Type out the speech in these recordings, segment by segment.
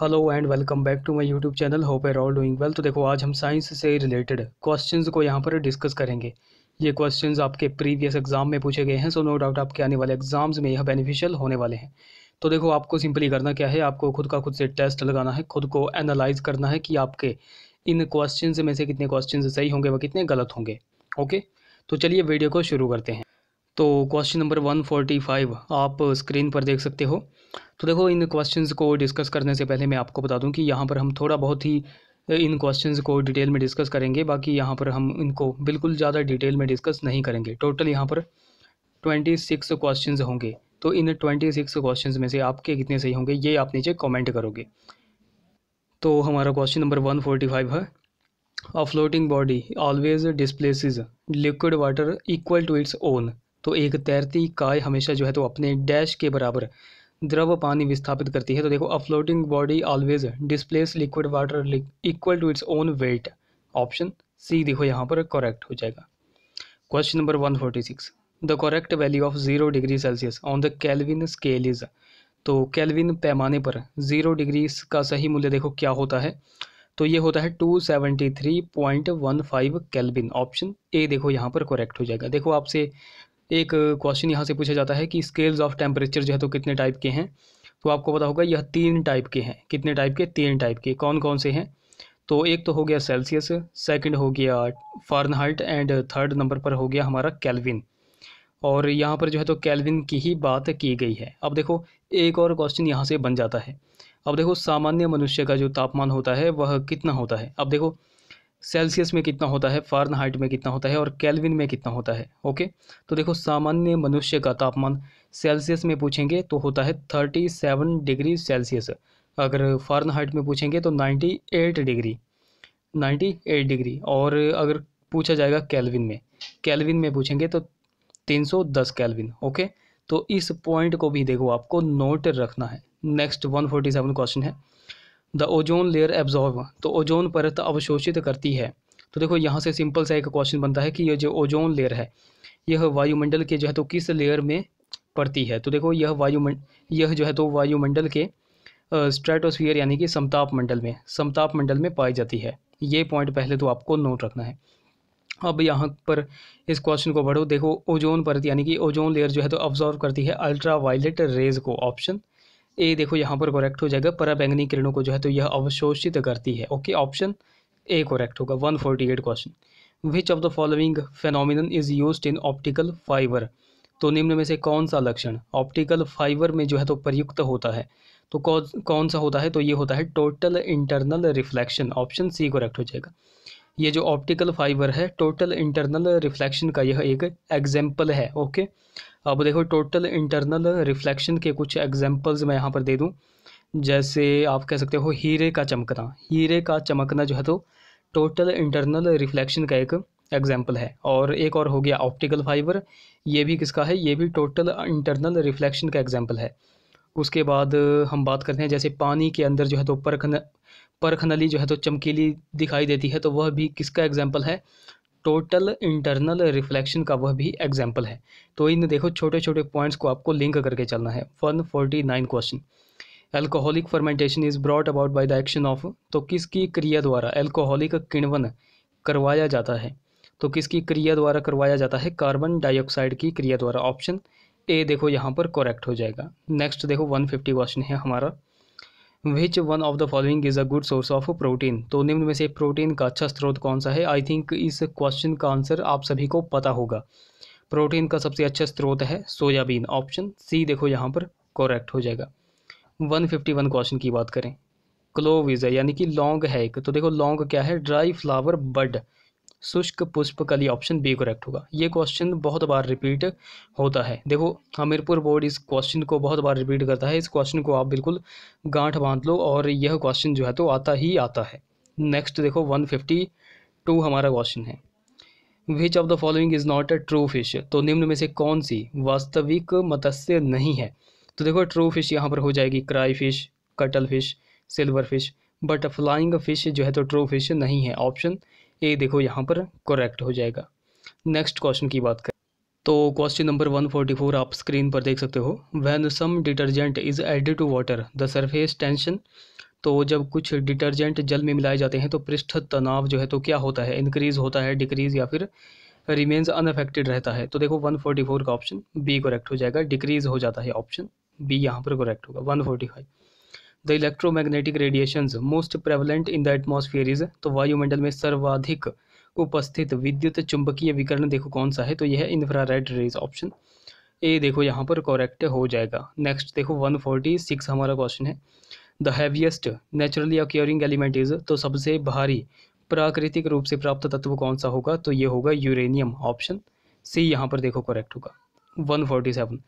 hello and welcome back to my YouTube channel hope are all doing well तो देखो आज हम science से रिलेटेड क्वेश्चंस को यहाँ पर डिस्कस करेंगे ये क्वेश्चंस आपके प्रीवियस एग्जाम में पूछे गए हैं सो नो डाउट आपके आने वाले एग्जाम्स में यह बेनिफिशियल होने वाले हैं तो देखो आपको सिंपली करना क्या है आपको खुद का खुद से टेस्ट लगाना है खुद को एनालाइज करना है कि आपके इन क्वेश्चन में से कितने क्वेश्चन सही होंगे व कितने गलत होंगे ओके तो चलिए वीडियो को शुरू करते हैं तो question number one forty five आप स्क्रीन पर देख सकते हो तो देखो इन क्वेश्चंस को डिस्कस करने से पहले मैं आपको बता दूं कि यहाँ पर हम थोड़ा बहुत ही इन क्वेश्चंस को डिटेल में डिस्कस करेंगे बाकी यहाँ पर हम इनको बिल्कुल ज़्यादा डिटेल में डिस्कस नहीं करेंगे टोटल यहाँ पर ट्वेंटी सिक्स क्वेश्चन होंगे तो इन ट्वेंटी सिक्स क्वेश्चन में से आपके कितने सही होंगे ये आप नीचे कॉमेंट करोगे तो हमारा question number one forty five है a floating body always displaces liquid water equal to its own तो एक तैरती काय हमेशा जो है तो अपने डैश के बराबर द्रव पानी विस्थापित करती है तो देखो a floating body always displace liquid water equal to its own weight option C देखो यहाँ पर करेक्ट हो जाएगा question number one forty six the correct value of zero degree Celsius on the Kelvin scale is तो Kelvin पैमाने पर zero degree का सही मूल्य देखो क्या होता है तो ये होता है two seventy three point one five Kelvin option A देखो यहाँ पर करेक्ट हो जाएगा देखो आपसे एक क्वेश्चन यहाँ से पूछा जाता है कि स्केल्स ऑफ टेम्परेचर जो है तो कितने टाइप के हैं तो आपको पता होगा यह तीन टाइप के हैं कितने टाइप के तीन टाइप के कौन कौन से हैं तो एक तो हो गया सेल्सियस सेकंड हो गया फारनहाइट एंड थर्ड नंबर पर हो गया हमारा कैलविन और यहाँ पर जो है तो कैलविन की ही बात की गई है अब देखो एक और क्वेश्चन यहाँ से बन जाता है अब देखो सामान्य मनुष्य का जो तापमान होता है वह कितना होता है अब देखो सेल्सियस में कितना होता है हाइट में कितना होता है और कैलविन में कितना होता है ओके तो देखो सामान्य मनुष्य का तापमान सेल्सियस में पूछेंगे तो होता है थर्टी सेवन डिग्री सेल्सियस अगर हाइट में पूछेंगे तो ninety eight degree ninety eight degree और अगर पूछा जाएगा कैलविन में कैलविन में पूछेंगे तो तीन सौ दस कैलविन ओके तो इस पॉइंट को भी देखो आपको नोट रखना है next one forty seven question है द ओजोन लेयर एब्जॉर्व तो ओजोन परत अवशोषित करती है तो देखो यहाँ से सिंपल सा एक क्वेश्चन बनता है कि यह जो ओजोन लेयर है यह वायुमंडल के जो है तो किस लेयर में पड़ती है तो देखो यह वायुमंड यह जो है तो वायुमंडल के स्ट्रेटोस्फीयर यानी कि समताप मंडल में समताप मंडल में पाई जाती है ये पॉइंट पहले तो आपको नोट रखना है अब यहाँ पर इस क्वेश्चन को पढ़ो देखो ओजोन परत यानी कि ओजोन लेयर जो है तो ऑब्जॉर्व करती है अल्ट्रा वायलेट रेज को ऑप्शन ए देखो यहाँ पर करेक्ट हो जाएगा पराबैंगनी किरणों को जो है तो यह अवशोषित करती है ओके ऑप्शन ए करेक्ट होगा one forty eight question which of the following phenomenon is use in optical fibre तो निम्न में से कौन सा लक्षण ऑप्टिकल फाइबर में जो है तो प्रयुक्त होता है तो कौन कौन सा होता है तो ये होता है total internal reflection option C correct हो जाएगा ये जो ऑप्टिकल फाइबर है टोटल इंटरनल रिफ्लेक्शन का यह एक एग्जाम्पल है ओके अब देखो टोटल इंटरनल रिफ्लेक्शन के कुछ एग्जाम्पल्स मैं यहाँ पर दे दूँ जैसे आप कह सकते हो हीरे का चमकना हीरे का चमकना जो है तो टोटल इंटरनल रिफ्लेक्शन का एक एग्जाम्पल है और एक और हो गया ऑप्टिकल फाइबर ये भी किसका है ये भी टोटल इंटरनल रिफ्लेक्शन का एग्जाम्पल है उसके बाद हम बात करते हैं जैसे पानी के अंदर जो है तो परख परख नली जो है तो चमकीली दिखाई देती है तो वह भी किसका एग्जाम्पल है टोटल इंटरनल रिफ्लेक्शन का वह भी एग्जाम्पल है तो इन देखो छोटे छोटे पॉइंट्स को आपको लिंक करके चलना है one forty nine question alcoholic fermentation is brought about by the action of तो किसकी क्रिया द्वारा एल्कोहलिक किण्वन करवाया जाता है तो किसकी क्रिया द्वारा करवाया जाता है कार्बन डाइऑक्साइड की क्रिया द्वारा ऑप्शन ए देखो यहाँ पर करेक्ट हो जाएगा नेक्स्ट देखो वन फिफ्टी क्वेश्चन है हमारा which one of the following is a good source of protein तो निम्न में से प्रोटीन का अच्छा स्रोत कौन सा है आई थिंक इस क्वेश्चन का आंसर आप सभी को पता होगा प्रोटीन का सबसे अच्छा स्रोत है सोयाबीन ऑप्शन सी देखो यहाँ पर करेक्ट हो जाएगा वन फिफ्टी वन क्वेश्चन की बात करें क्लोविज इज़ यानी कि लौंग है एक तो देखो लौंग क्या है ड्राई फ्लावर बड शुष्क पुष्प कली ऑप्शन बी करेक्ट होगा ये क्वेश्चन बहुत बार रिपीट होता है देखो हमीरपुर बोर्ड इस क्वेश्चन को बहुत बार रिपीट करता है इस क्वेश्चन को आप बिल्कुल गांठ बांध लो और यह क्वेश्चन जो है तो आता ही आता है नेक्स्ट देखो वन फिफ्टी टू हमारा क्वेश्चन है which of the following is not a true fish तो निम्न में से कौन सी वास्तविक मत्स्य नहीं है तो देखो ट्रू फिश यहाँ पर हो जाएगी crayfish cuttlefish silverfish but flying fish जो है तो ट्रू फिश नहीं है ऑप्शन ए देखो यहाँ पर करेक्ट हो जाएगा नेक्स्ट क्वेश्चन की बात करें तो question number one forty four आप स्क्रीन पर देख सकते हो when some detergent is added to water the surface tension तो जब कुछ डिटर्जेंट जल में मिलाए जाते हैं तो पृष्ठ तनाव जो है तो क्या होता है इंक्रीज होता है डिक्रीज या फिर रिमेन्स अनफेक्टेड रहता है तो देखो वन फोर्टी फोर का ऑप्शन बी करेक्ट हो जाएगा डिक्रीज हो जाता है ऑप्शन बी यहाँ पर करेक्ट होगा one forty five the electromagnetic radiations most prevalent in the atmosphere is तो वायुमंडल में सर्वाधिक उपस्थित विद्युत चुंबकीय विकरण देखो कौन सा है तो यह इन्फ्रारेड रेज ऑप्शन ए देखो यहाँ पर करेक्ट हो जाएगा नेक्स्ट देखो वन फोर्टी सिक्स हमारा क्वेश्चन है the heaviest naturally occurring element is तो सबसे भारी प्राकृतिक रूप से प्राप्त तत्व कौन सा होगा तो ये होगा यूरेनियम ऑप्शन सी यहाँ पर देखो करेक्ट होगा one forty seven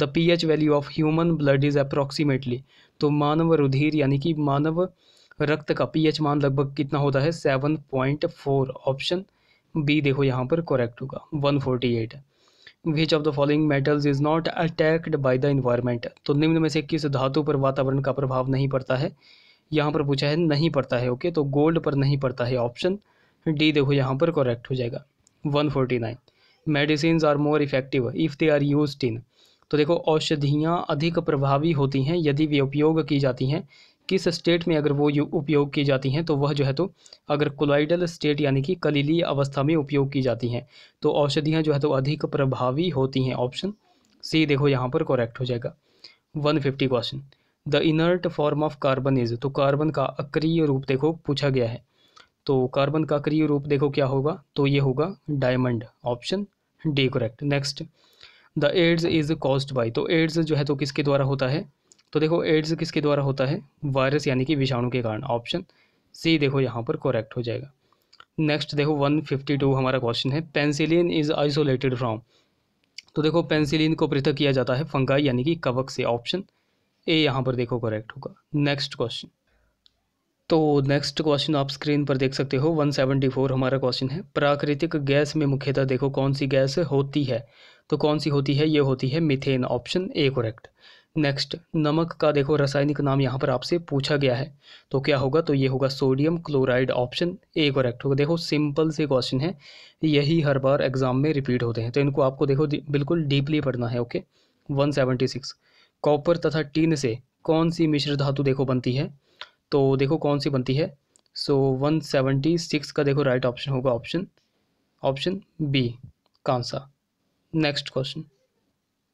the P H value of human blood is approximately तो मानव रुधिर यानी कि मानव रक्त का पी एच मान लगभग कितना होता है seven point four option B देखो यहाँ पर करेक्ट होगा one forty eight which of the following metals is not attacked by the environment तो निम्न में से किस धातु पर वातावरण का प्रभाव नहीं पड़ता है यहाँ पर पूछा है नहीं पड़ता है ओके तो गोल्ड पर नहीं पड़ता है ऑप्शन डी देखो यहाँ पर करेक्ट हो जाएगा one forty nine medicine are more effective if they are use in तो देखो औषधियाँ अधिक प्रभावी होती हैं यदि वे उपयोग की जाती हैं किस स्टेट में अगर वो उपयोग की जाती हैं तो वह जो है तो अगर कोलाइडल स्टेट यानी कि कलीली अवस्था में उपयोग की जाती हैं तो औषधियाँ जो है तो अधिक प्रभावी होती हैं ऑप्शन सी देखो यहाँ पर करेक्ट हो जाएगा one fifty question the inert form of carbon is तो कार्बन का अक्रिय रूप देखो पूछा गया है तो कार्बन का अक्रिय रूप देखो क्या होगा तो ये होगा diamond option D correct next the AIDS is caused by तो एड्स जो है तो किसके द्वारा होता है तो देखो एड्स किसके द्वारा होता है वायरस यानी कि विषाणु के कारण ऑप्शन सी देखो यहाँ पर करेक्ट हो जाएगा नेक्स्ट देखो वन फिफ्टी टू हमारा क्वेश्चन है पेंसिलिन इज़ आइसोलेटेड फ्रॉम तो देखो पेंसिलिन को पृथक किया जाता है फंगाई यानी कि कवक से ऑप्शन ए यहाँ पर देखो करेक्ट होगा नेक्स्ट क्वेश्चन तो नेक्स्ट क्वेश्चन आप स्क्रीन पर देख सकते हो 174 हमारा क्वेश्चन है प्राकृतिक गैस में मुख्यतः देखो कौन सी गैस होती है तो कौन सी होती है ये होती है methane option A correct next नमक का देखो रासायनिक नाम यहाँ पर आपसे पूछा गया है तो क्या होगा तो ये होगा sodium chloride option A correct होगा देखो सिंपल से क्वेश्चन है यही हर बार एग्जाम में रिपीट होते हैं तो इनको आपको देखो बिल्कुल डीपली पढ़ना है okay one seventy six copper तथा टीन से कौन सी मिश्र धातु देखो बनती है तो देखो कौन सी बनती है सो वन सेवेंटी सिक्स का देखो राइट ऑप्शन होगा ऑप्शन ऑप्शन बी कौन सा नेक्स्ट क्वेश्चन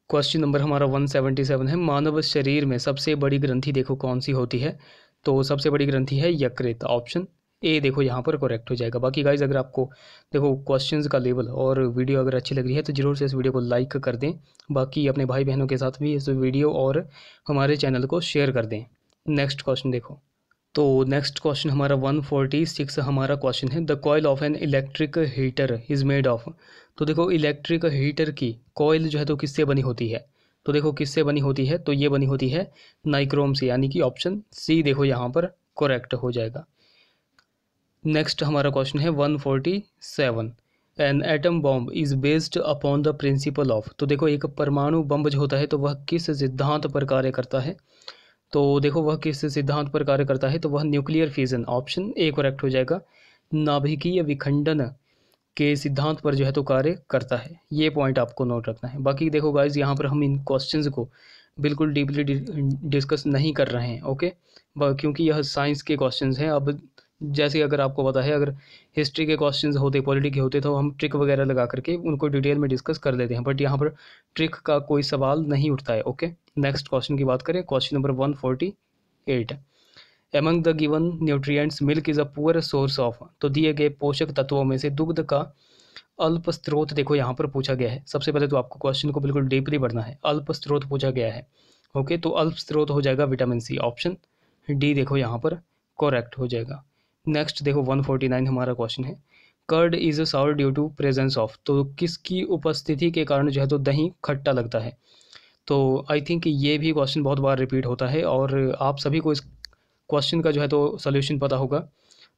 क्वेश्चन नंबर हमारा वन सेवेंटी सेवन है मानव शरीर में सबसे बड़ी ग्रंथि देखो कौन सी होती है तो सबसे बड़ी ग्रंथि है यकृत ऑप्शन ए देखो यहाँ पर करेक्ट हो जाएगा बाकी गाइज अगर आपको देखो क्वेश्चंस का लेवल और वीडियो अगर अच्छी लग रही है तो ज़रूर से इस वीडियो को लाइक कर दें बाकी अपने भाई बहनों के साथ भी इस वीडियो और हमारे चैनल को शेयर कर दें नेक्स्ट क्वेश्चन देखो तो नेक्स्ट क्वेश्चन हमारा वन फोर्टी सिक्स हमारा क्वेश्चन है the coil of an electric heater is made of तो देखो इलेक्ट्रिक हीटर की कॉयल जो है तो किससे बनी होती है तो देखो किससे बनी होती है तो ये बनी होती है नाइक्रोम से यानी कि ऑप्शन सी देखो यहाँ पर करेक्ट हो जाएगा नेक्स्ट हमारा क्वेश्चन है one forty seven an atom bomb is based upon the principle of तो देखो एक परमाणु बम्ब जो होता है तो वह किस सिद्धांत पर कार्य करता है तो देखो वह किस सिद्धांत पर कार्य करता है तो वह nuclear fusion option A correct हो जाएगा नाभिकीय विखंडन के सिद्धांत पर जो है तो कार्य करता है ये पॉइंट आपको नोट रखना है बाकी देखो गाइज यहाँ पर हम इन क्वेश्चंस को बिल्कुल डीपली डिस्कस नहीं कर रहे हैं ओके क्योंकि यह साइंस के क्वेश्चंस हैं अब जैसे अगर आपको पता है अगर हिस्ट्री के क्वेश्चंस होते पॉलिटी के होते तो हम ट्रिक वगैरह लगा करके उनको डिटेल में डिस्कस कर लेते हैं बट यहाँ पर ट्रिक का कोई सवाल नहीं उठता है ओके नेक्स्ट क्वेश्चन की बात करें question number one forty eight among the given nutrients milk is a poor source of तो दिए गए पोषक तत्वों में से दुग्ध का अल्प स्रोत देखो यहाँ पर पूछा गया है सबसे पहले तो आपको क्वेश्चन को बिल्कुल डीपली पढ़ना है अल्प स्रोत पूछा गया है ओके तो अल्प स्रोत हो जाएगा विटामिन सी ऑप्शन डी देखो यहाँ पर करेक्ट हो जाएगा नेक्स्ट देखो वन फोर्टी नाइन हमारा क्वेश्चन है curd is a sour due to presence of तो किसकी उपस्थिति के कारण जो है तो दही खट्टा लगता है तो आई थिंक ये भी क्वेश्चन बहुत बार रिपीट होता है और आप सभी को इस क्वेश्चन का जो है तो सोल्यूशन पता होगा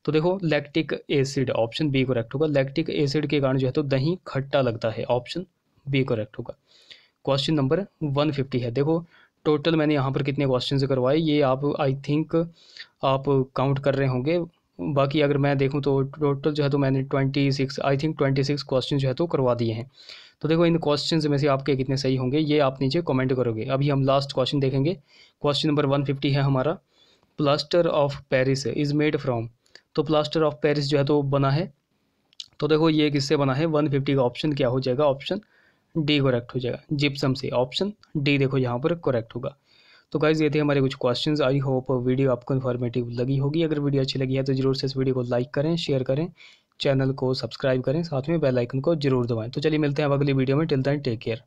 तो देखो lactic acid option B correct होगा लैक्टिक एसिड के कारण जो है तो दही खट्टा लगता है ऑप्शन बी करेक्ट होगा क्वेश्चन नंबर वन फिफ्टी है देखो टोटल मैंने यहाँ पर कितने क्वेश्चन करवाए ये आप आई थिंक आप काउंट कर रहे होंगे बाकी अगर मैं देखूँ तो टोटल जो है तो मैंने twenty six I think twenty six question जो है तो करवा दिए हैं तो देखो इन क्वेश्चन में से आपके कितने सही होंगे ये आप नीचे कमेंट करोगे अभी हम लास्ट क्वेश्चन देखेंगे क्वेश्चन नंबर वन फिफ्टी है हमारा plaster of Paris is made from तो प्लास्टर ऑफ पेरिस जो है तो बना है तो देखो ये किससे बना है वन फिफ्टी का ऑप्शन क्या हो जाएगा ऑप्शन डी करेक्ट हो जाएगा जिप्सम से ऑप्शन डी देखो यहाँ पर करेक्ट होगा तो गाइज़ ये थे हमारे कुछ क्वेश्चंस आई होप वीडियो आपको इन्फॉर्मेटिव लगी होगी अगर वीडियो अच्छी लगी है तो जरूर से इस वीडियो को लाइक करें शेयर करें चैनल को सब्सक्राइब करें साथ में बेल आइकन को जरूर दबाएं तो चलिए मिलते हैं अब अगली वीडियो में टिल दैन टेक केयर